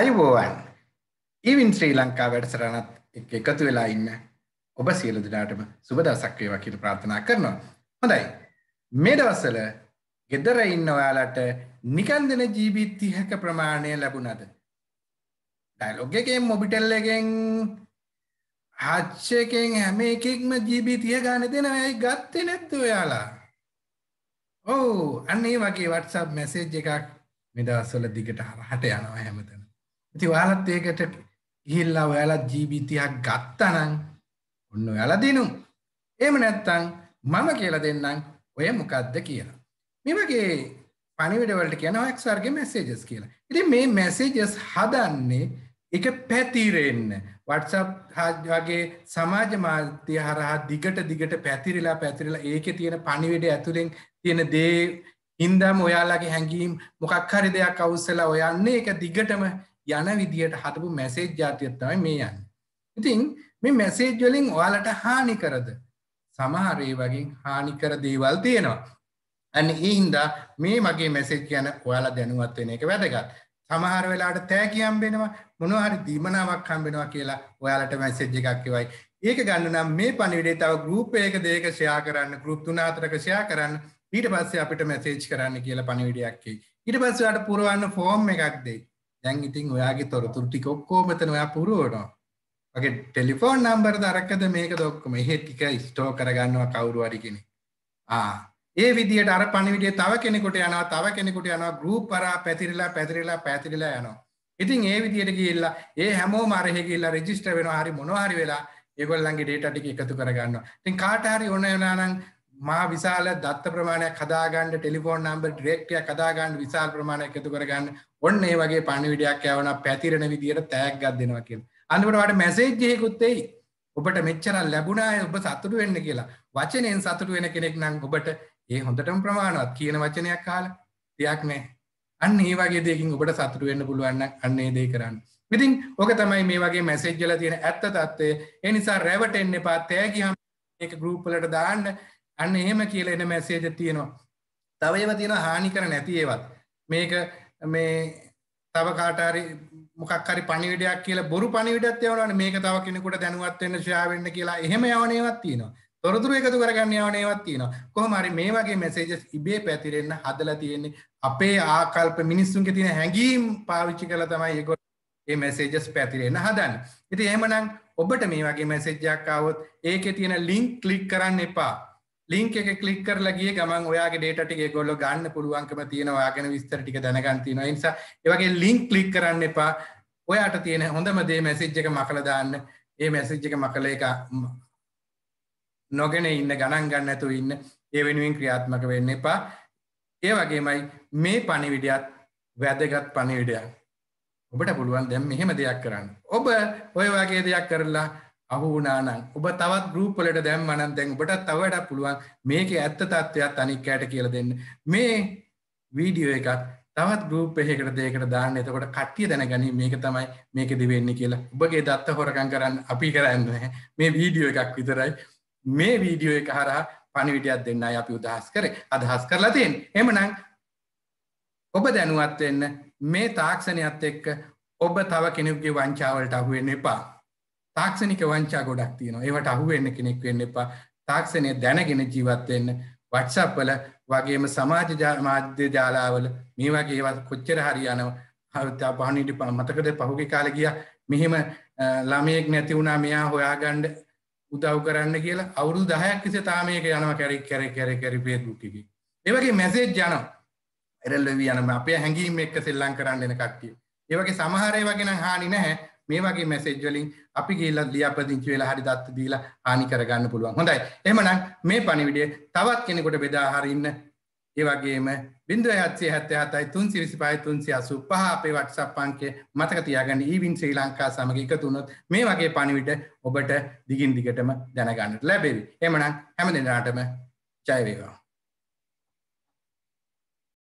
අයිබෝවන් ඉවින් ශ්‍රී ලංකා වැඩසරණත් එකතු වෙලා ඉන්න ඔබ සියලු දෙනාටම සුබ දවසක් වේවා කියලා ප්‍රාර්ථනා කරනවා. හොඳයි. මේ දවස්වල ගෙදර ඉන්න ඔයාලට නිකන්දන GB 30ක ප්‍රමාණය ලැබුණාද? ඩයලොග් එකෙන් මොබිටෙල් එකෙන් හච් එකෙන් හැම එකෙක්ම GB 30 ගන්න දෙනවා. ඒයි ගත්තේ නැද්ද ඔයාලා? ඔව් අන්න ඒ වගේ WhatsApp message එකක් මේ දවස්වල දිගට හරහට යනවා හැමතැන. ඉති ඔයාලත් ඒකට ඉහිල්ලා ඔයාලත් ජීවිතයක් ගත්තනං ඔන්න ඔයාලා දිනු එම නැත්තං මම කියලා දෙන්නම් ඔය මොකක්ද කියලා. මෙමගේ පනිවිඩවලට කියන ඔක්සර්ගේ මැසේජස් කියලා. ඉති මේ මැසේජස් හදන්නේ එක පැතිරෙන්න වටසප් වගේ සමාජ මාධ්‍ය හරහා දිගට දිගට පැතිරිලා පැතිරිලා ඒක තියෙන පණිවිඩ ඇතුළෙන් තියෙන දේ ඉන්දම් ඔයාලගේ හැඟීම් මොකක් හරි දෙයක් අවුස්සලා ඔයන්නේ එක දිගටම යන විදියට හතපු මැසේජ් ජාතියක් තමයි මේ යන්න. ඉතින් මේ මැසේජ් වලින් ඔයාලට හානි කරද සමහරේ වගේ හානිකර දේවල් තියෙනවා. අන්න ඒහින්දා මේ මගේ මැසේජ් ගැන ඔයාලා දැනුවත් වෙන එක වැදගත්. සමහර වෙලාට තෑකියම් වෙනවා මොනවා හරි දීමනාවක් හම්බෙනවා කියලා ඔයාලට මැසේජ් එකක් එවයි. ඒක ගන්න නම් මේ පණිවිඩේ තව ගෲප් එකක දෙයක ෂෙයා කරන්න, ගෲප් තුන හතරක ෂෙයා කරන්න. ඊට පස්සේ අපිට මැසේජ් කරන්න කියලා පණිවිඩයක් එයි. ඊට පස්සේ ඔයාලට පුරවන්න ෆෝම් එකක් දෙයි. දැන් ඉතින් ඔයාගේ තොරතුරු ටික ඔක්කොම මෙතන ඔයා පුරවනවා. ඔගේ ටෙලිෆෝන් නම්බරද අරක්කද මේකද ඔක්කොම එහෙ ටික ස්ටෝ කරගන්නවා කවුරු හරි කෙනෙක්. ආ ඒ විදිහට අර පණිවිඩය තව කෙනෙකුට යනවා තව කෙනෙකුට යනවා ගෲප් කරා පැතිරිලා පැතිරිලා පැතිරිලා යනවා. ඉතින් ඒ විදිහට ගිහිල්ලා ඒ හැමෝම අර එහෙ ගිහිල්ලා රෙජිස්ටර් වෙනවා හරි මොනවා හරි වෙලා ඒගොල්ලන්ගේ ඩේටා ටික එකතු කරගන්නවා. ඉතින් කාට හරි ඕන වෙනා නම් මා විශාල දත්ත ප්‍රමාණයක් හදාගන්න ටෙලිෆෝන් නම්බර් ඩිරෙක්ටරියක් හදාගන්න විශාල ප්‍රමාණයක් එකතු කරගන්න ඔන්න ඒ වගේ පණිවිඩයක් යවන පැතිරෙන විදියට තෑග්ගක් දෙනවා කියලා. අන්තිමට වාට මැසේජ් එකකුත් එයි. ඔබට මෙච්චර ලැබුණා ඔබ සතුටු වෙන්න කියලා. වචනෙන් සතුටු වෙන කෙනෙක් නම් ඔබට ඒ හොඳටම ප්‍රමාණවත් කියන වචනයක් අහලා දෙයක් නැහැ. අන්න ඒ වගේ දෙයකින් ඔබට සතුටු වෙන්න පුළුවන් නම් අන්න ඒ දේ කරන්න. ඉතින් ඕක තමයි මේ වගේ මැසේජ් වල තියෙන ඇත්ත తත්වය. ඒ නිසා රැවටෙන්න එපා. තෑගි හැම එක ගෲප් වලට දාන්න අන්න එහෙම කියලා එන මැසේජ තියෙනවා. තව ඒවා තියෙනවා හානි කර නැති ඒවත්. මේක මේ තව කාට හරි මොකක් හරි පණිවිඩයක් කියලා බොරු පණිවිඩයක් යවනවානේ මේක තව කෙනෙකුට දැනුවත් වෙන්න ෂෙයා වෙන්න කියලා එහෙම යවන ඒවාත් තියෙනවා. තොරතුරු එකතු කරගන්න යවන ඒවාත් තියෙනවා. කොහොම හරි මේ වගේ මැසේජස් ඉබේ පැතිරෙන්න හදලා තියෙන්නේ අපේ ආකල්ප මිනිස්සුන්ගේ තියෙන හැඟීම් පාවිච්චි කරලා තමයි ඒගොල්ලෝ මේ මැසේජස් පැතිරෙන්න හදන්නේ. ඉතින් එහෙමනම් ඔබට මේ වගේ මැසේජ් එකක් ආවොත් ඒකේ තියෙන ලින්ක් ක්ලික් කරන්න එපා. ලිංක එක කලික් කරලා ගිය ගමන් ඔයාගේ data ටික ඒගොල්ලෝ ගන්න පුළුවන්කම තියෙනවා. ඔයාගෙන විස්තර ටික දැනගන්න තියෙනවා. ඒ නිසා ඒ වගේ link click කරන්න එපා. ඔයාට තියෙන හොඳම දේ message එක මකලා දාන්න. ඒ message එක මකලා ඒක නොගෙන ඉන්න ගණන් ගන්න නැතුව ඉන්න. ඒ වෙනුවෙන් ක්‍රියාත්මක වෙන්න එපා. ඒ වගේමයි මේ පණිවිඩයත් වැදගත් පණිවිඩයක්. ඔබට පුළුවන් දැන් මෙහෙම දෙයක් කරන්න. ඔබ ඔය වගේ දෙයක් කරලා අහු වුණානං ඔබ තවත් ගරුප් වලට දැම්මනම් දැන් ඔබටත් තව වැඩක් පුළුවන් මේකේ ඇත්ත තත්ත්වයක් අනික් කයට කියලා දෙන්න මේ වීඩියෝ එකත් තවත් ගරුප් එකකට දෙයකට දාන්න එතකොට කට්ටිය දැනගනි මේක තමයි මේකෙදි වෙන්නේ කියලා ඔබගේ දත්ත හොරකම් කරන්න අපි කරන්නේ මේ වීඩියෝ එකක් විතරයි මේ වීඩියෝ එක හරහා පණිවිඩයක් දෙන්නයි අපි උදහස් කරේ අදහස් කරලා තියෙන්නේ එහෙමනම් ඔබ දැනුවත් වෙන්න මේ තාක්ෂණයත් එක්ක ඔබ තව කෙනෙකුගේ වංචාවලට අහු වෙන්න එපා තාක්ෂණික වංචා ගොඩක් තියෙනවා ඒවට අහුවෙන්න කෙනෙක් වෙන්න එපා තාක්ෂණය දැනගෙන ජීවත් වෙන්න WhatsApp වල වගේම සමාජ මාධ්‍ය ජාලාවල මේ වගේ ඒවා කොච්චර හරි යනවා පහනිට මතකද පහුගේ කාලේ ගියා මෙහෙම ළමයෙක් නැති වුණා මෙයා හොයාගන්න උදව් කරන්න කියලා අවුරුදු 10ක් ඉස්සේ තාම මේක යනවා කැරි කැරි කැරි කැරි Facebook එකේ. ඒ වගේ මැසේජ් යනවා. එරල් වෙවි යනවා අපේ හැඟීම් එක්ක සෙල්ලම් කරන්න එන කට්ටිය. ඒ වගේ සමහර ඒවා ගැන හානි නැහැ. මේ වගේ මැසේජ් වලින් අපි ගිහිල්ලා ලියාපදිංචි වෙලා හරි දත්ත දීලා හානි කරගන්න පුළුවන්. හොඳයි. එහෙමනම් මේ පණිවිඩය තවත් කෙනෙකුට බෙදා හරින්න ඒ වගේම 0777යි 325යි 385 අපේ WhatsApp අංකය මතක තියාගන්න ඊවින් ශ්‍රී ලංකා සමග එකතු වුණොත් මේ වගේ පණිවිඩ ඔබට දිගින් දිගටම දැනගන්නට ලැබෙවි. එහෙමනම් හැම දිනාටම ජය වේවා.